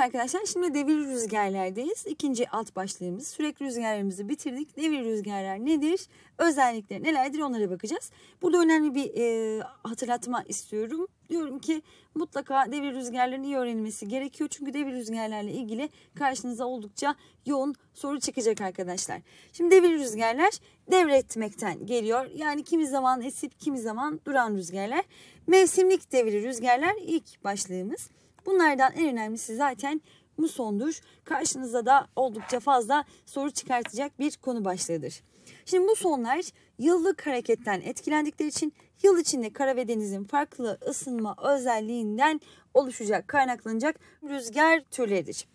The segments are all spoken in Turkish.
arkadaşlar şimdi devir rüzgarlardayız. İkinci alt başlığımız sürekli rüzgarlarımızı bitirdik. Devir rüzgarlar nedir? Özellikleri nelerdir onlara bakacağız. Burada önemli bir e, hatırlatma istiyorum. Diyorum ki mutlaka devir rüzgarlarının iyi öğrenilmesi gerekiyor. Çünkü devir rüzgarlarla ilgili karşınıza oldukça yoğun soru çıkacak arkadaşlar. Şimdi devir rüzgarlar devretmekten geliyor. Yani kimi zaman esip kimi zaman duran rüzgarlar. Mevsimlik devir rüzgarlar ilk başlığımız. Bunlardan en önemlisi zaten musondur. Karşınıza da oldukça fazla soru çıkartacak bir konu başlığıdır. Şimdi bu sonlar yıllık hareketten etkilendikleri için yıl içinde kara ve denizin farklı ısınma özelliğinden oluşacak, kaynaklanacak rüzgar türleridir.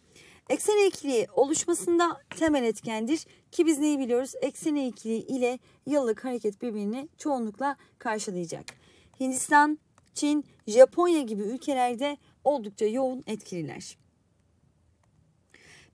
Eksen eğikliği oluşmasında temel etkendir ki biz neyi biliyoruz? Eksen eğikliği ile yıllık hareket birbirini çoğunlukla karşılayacak. Hindistan, Çin, Japonya gibi ülkelerde oldukça yoğun etkililer.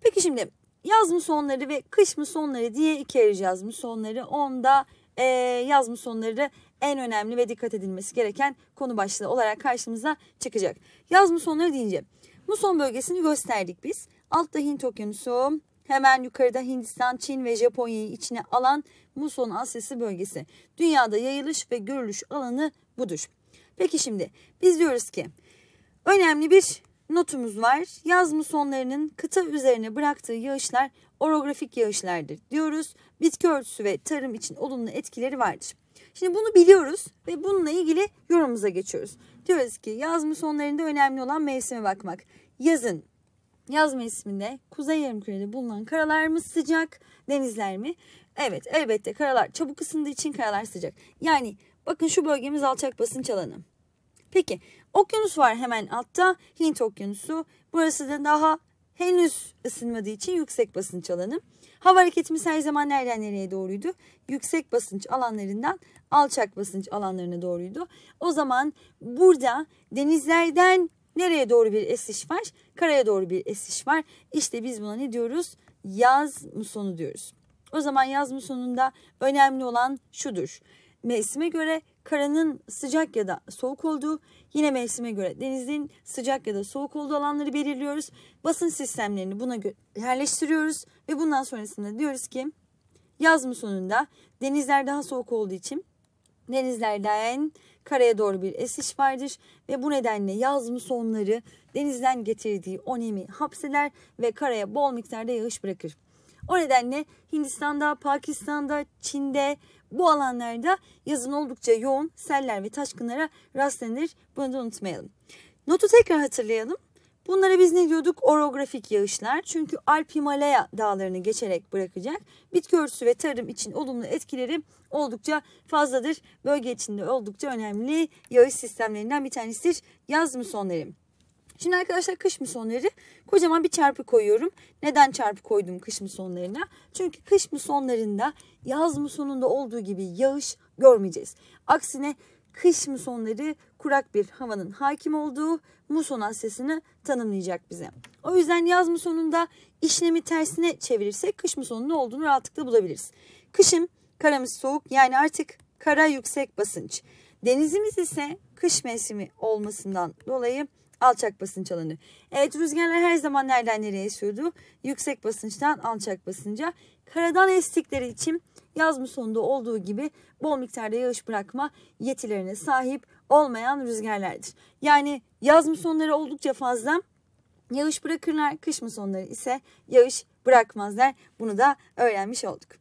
Peki şimdi yaz mı sonları ve kış mı sonları diye ikiye ayıracağız sonları Onda e, yaz musonları en önemli ve dikkat edilmesi gereken konu başlığı olarak karşımıza çıkacak. Yaz mı musonları deyince muson bölgesini gösterdik biz. Altta Hint okyanusu, hemen yukarıda Hindistan, Çin ve Japonya'yı içine alan muson Asyası bölgesi. Dünyada yayılış ve görülüş alanı budur. Peki şimdi biz diyoruz ki Önemli bir notumuz var. Yaz musonlarının kıta üzerine bıraktığı yağışlar orografik yağışlardır diyoruz. Bitki örtüsü ve tarım için olumlu etkileri vardır. Şimdi bunu biliyoruz ve bununla ilgili yorumumuza geçiyoruz. Diyoruz ki yaz musonlarında önemli olan mevsime bakmak. Yazın Yaz mevsiminde kuzey yarımkürede bulunan karalar mı sıcak, denizler mi? Evet, elbette karalar çabuk ısındığı için karalar sıcak. Yani bakın şu bölgemiz alçak basınç alanı. Peki okyanus var hemen altta Hint okyanusu. Burası da daha henüz ısınmadığı için yüksek basınç alanı. Hava hareketimiz her zaman nereden nereye doğruydu? Yüksek basınç alanlarından alçak basınç alanlarına doğruydu. O zaman burada denizlerden nereye doğru bir esiş var? Karaya doğru bir esiş var. İşte biz buna ne diyoruz? Yaz musonu diyoruz. O zaman yaz musonunda önemli olan şudur mevsime göre karanın sıcak ya da soğuk olduğu, yine mevsime göre denizin sıcak ya da soğuk olduğu alanları belirliyoruz. Basın sistemlerini buna yerleştiriyoruz ve bundan sonrasında diyoruz ki yaz sonunda denizler daha soğuk olduğu için denizlerden karaya doğru bir esiş vardır ve bu nedenle yaz sonları denizden getirdiği onemi nemi hapseder ve karaya bol miktarda yağış bırakır. O nedenle Hindistan'da, Pakistan'da, Çin'de bu alanlarda yazın oldukça yoğun seller ve taşkınlara rastlanır. Bunu da unutmayalım. Notu tekrar hatırlayalım. Bunlara biz ne diyorduk? Orografik yağışlar. Çünkü Alp Himalaya dağlarını geçerek bırakacak. Bitki örtüsü ve tarım için olumlu etkileri oldukça fazladır. Bölge içinde oldukça önemli yağış sistemlerinden bir tanesidir. Yaz musonları. Şimdi arkadaşlar kış musonları kocaman bir çarpı koyuyorum. Neden çarpı koydum kış musonlarına? Çünkü kış musonlarında yaz musonunda olduğu gibi yağış görmeyeceğiz. Aksine kış musonları kurak bir havanın hakim olduğu muson hastasını tanımlayacak bize. O yüzden yaz musonunda işlemi tersine çevirirsek kış musonunun ne olduğunu rahatlıkla bulabiliriz. Kışın karamız soğuk yani artık kara yüksek basınç. Denizimiz ise kış mevsimi olmasından dolayı alçak basınç alanı. Evet rüzgarlar her zaman nereden nereye esiyordu? Yüksek basınçtan alçak basınca. Karadan estikleri için yaz musonunda olduğu gibi bol miktarda yağış bırakma yetilerine sahip olmayan rüzgarlardır. Yani yaz musonları oldukça fazla yağış bırakırlar. Kış musonları ise yağış bırakmazlar. Bunu da öğrenmiş olduk.